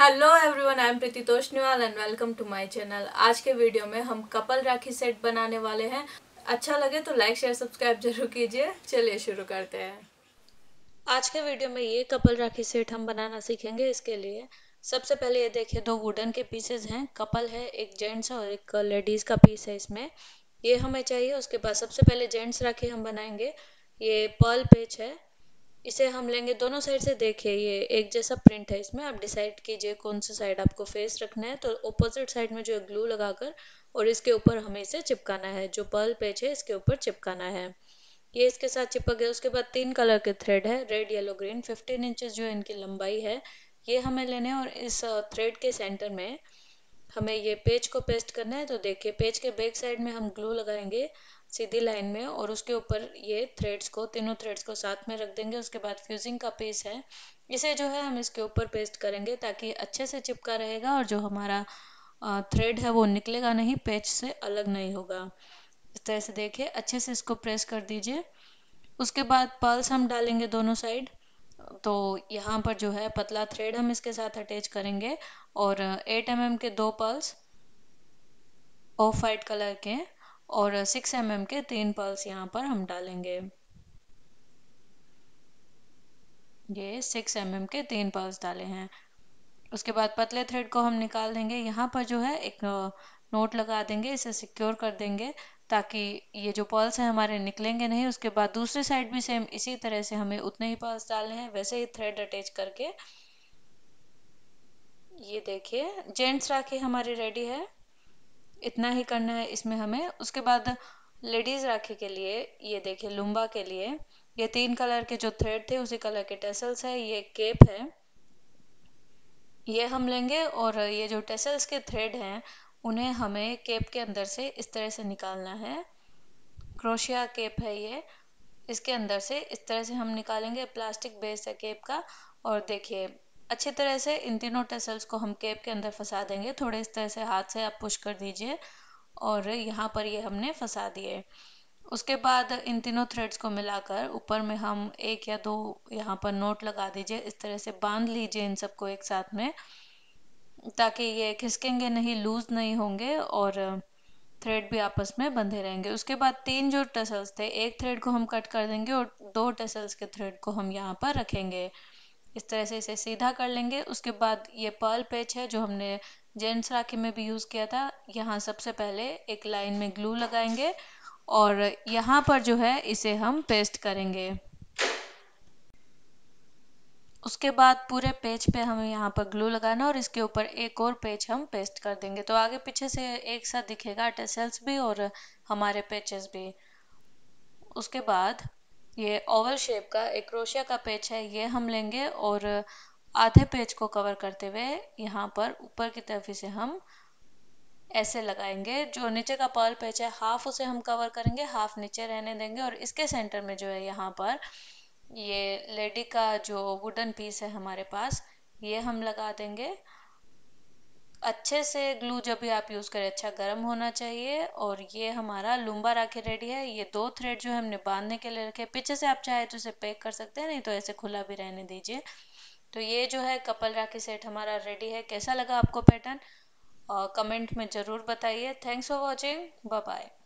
hello everyone I am Preeti Toshniwal and welcome to my channel आज के video में हम कपल राखी सेट बनाने वाले हैं अच्छा लगे तो लाइक शेयर सब्सक्राइब जरूर कीजिए चलिए शुरू करते हैं आज के वीडियो में ये कपल राखी सेट हम बनाना सीखेंगे इसके लिए सबसे पहले ये देखिए दो वुडन के पीसेज हैं कपल है एक जेंट्स और एक लेडीज़ का पीस है इसमें ये हमें चाहिए उसके बाद सबसे पहले जेंट्स राखी हम बनाएंगे ये पर्ल पेच है इसे हम लेंगे दोनों साइड से देखिए ये एक जैसा प्रिंट है इसमें आप डिसाइड कीजिए कौन सा साइड आपको फेस रखना है तो ऑपोजिट साइड में जो है ग्लू लगाकर और इसके ऊपर हमें इसे चिपकाना है जो पर्ल पेज है इसके ऊपर चिपकाना है ये इसके साथ चिपक गया उसके बाद तीन कलर के थ्रेड है red yellow green fifteen inches जो इनकी लंबाई है ये हमें लेने और इस थ्रेड के सेंटर में हमें ये पेज को पेस्ट करना है तो देखिए पेज के बैक साइड में हम ग्लू लगाएंगे सीधी लाइन में और उसके ऊपर ये थ्रेड्स को तीनों थ्रेड्स को साथ में रख देंगे उसके बाद फ्यूजिंग का पेस है इसे जो है हम इसके ऊपर पेस्ट करेंगे ताकि अच्छे से चिपका रहेगा और जो हमारा थ्रेड है वो निकलेगा नहीं पेच से अलग नहीं होगा इस तरह से देखिए अच्छे से इसको प्रेस कर दीजिए उसके बाद पल्स हम डालेंगे दोनों साइड तो यहाँ पर जो है पतला थ्रेड हम इसके साथ अटैच करेंगे और 8 एम mm के दो पल्स ऑफ वाइट कलर के और सिक्स एम mm के तीन पल्स यहाँ पर हम डालेंगे ये सिक्स एम mm के तीन पल्स डाले हैं उसके बाद पतले थ्रेड को हम निकाल देंगे यहाँ पर जो है एक नोट लगा देंगे इसे सिक्योर कर देंगे ताकि ये जो पल्स हैं हमारे निकलेंगे नहीं उसके बाद दूसरे साइड भी सेम इसी तरह से हमें उतने ही पल्स डालने हैं वैसे ही थ्रेड अटैच करके ये देखिए जेंट्स राखी हमारी रेडी है इतना ही करना है इसमें हमें उसके बाद लेडीज राखी के लिए ये देखिए लुम्बा के लिए ये तीन कलर के जो थ्रेड थे उसी कलर के टेसल्स है ये केप है ये हम लेंगे और ये जो टेसल्स के थ्रेड हैं उन्हें हमें केप के अंदर से इस तरह से निकालना है क्रोशिया केप है ये इसके अंदर से इस तरह से हम निकालेंगे प्लास्टिक बेस है केप का और देखिए अच्छे तरह से इन तीनों टसल्स को हम केप के अंदर फंसा देंगे थोड़े इस तरह से हाथ से आप पुश कर दीजिए और यहाँ पर ये हमने फंसा दिए उसके बाद इन तीनों थ्रेड्स को मिलाकर ऊपर में हम एक या दो यहाँ पर नोट लगा दीजिए इस तरह से बांध लीजिए इन सबको एक साथ में ताकि ये खिसकेंगे नहीं लूज़ नहीं होंगे और थ्रेड भी आपस में बंधे रहेंगे उसके बाद तीन जो टसल्स थे एक थ्रेड को हम कट कर देंगे और दो टसल्स के थ्रेड को हम यहाँ पर रखेंगे इस तरह से इसे सीधा कर लेंगे उसके बाद ये पर्ल पेच है जो हमने जेंट्स राखी में भी यूज़ किया था यहाँ सबसे पहले एक लाइन में ग्लू लगाएंगे और यहाँ पर जो है इसे हम पेस्ट करेंगे उसके बाद पूरे पेज पे हमें यहाँ पर ग्लू लगाना और इसके ऊपर एक और पेज हम पेस्ट कर देंगे तो आगे पीछे से एक साथ दिखेगा टेसल्स भी और हमारे पेचेस भी उसके बाद ये ओवल शेप का एक क्रोशिया का पेच है ये हम लेंगे और आधे पेच को कवर करते हुए यहाँ पर ऊपर की तरफ इसे हम ऐसे लगाएंगे जो नीचे का पर्ल पेच है हाफ उसे हम कवर करेंगे हाफ नीचे रहने देंगे और इसके सेंटर में जो है यहाँ पर ये लेडी का जो वुडन पीस है हमारे पास ये हम लगा देंगे अच्छे से ग्लू जब भी आप यूज़ करें अच्छा गर्म होना चाहिए और ये हमारा लुम्बा राखी रेडी है ये दो थ्रेड जो है हमने बांधने के लिए रखे पीछे से आप चाहे तो इसे पैक कर सकते हैं नहीं तो ऐसे खुला भी रहने दीजिए तो ये जो है कपल राखी सेट हमारा रेडी है कैसा लगा आपको पैटर्न कमेंट में ज़रूर बताइए थैंक्स फॉर वॉचिंग बाय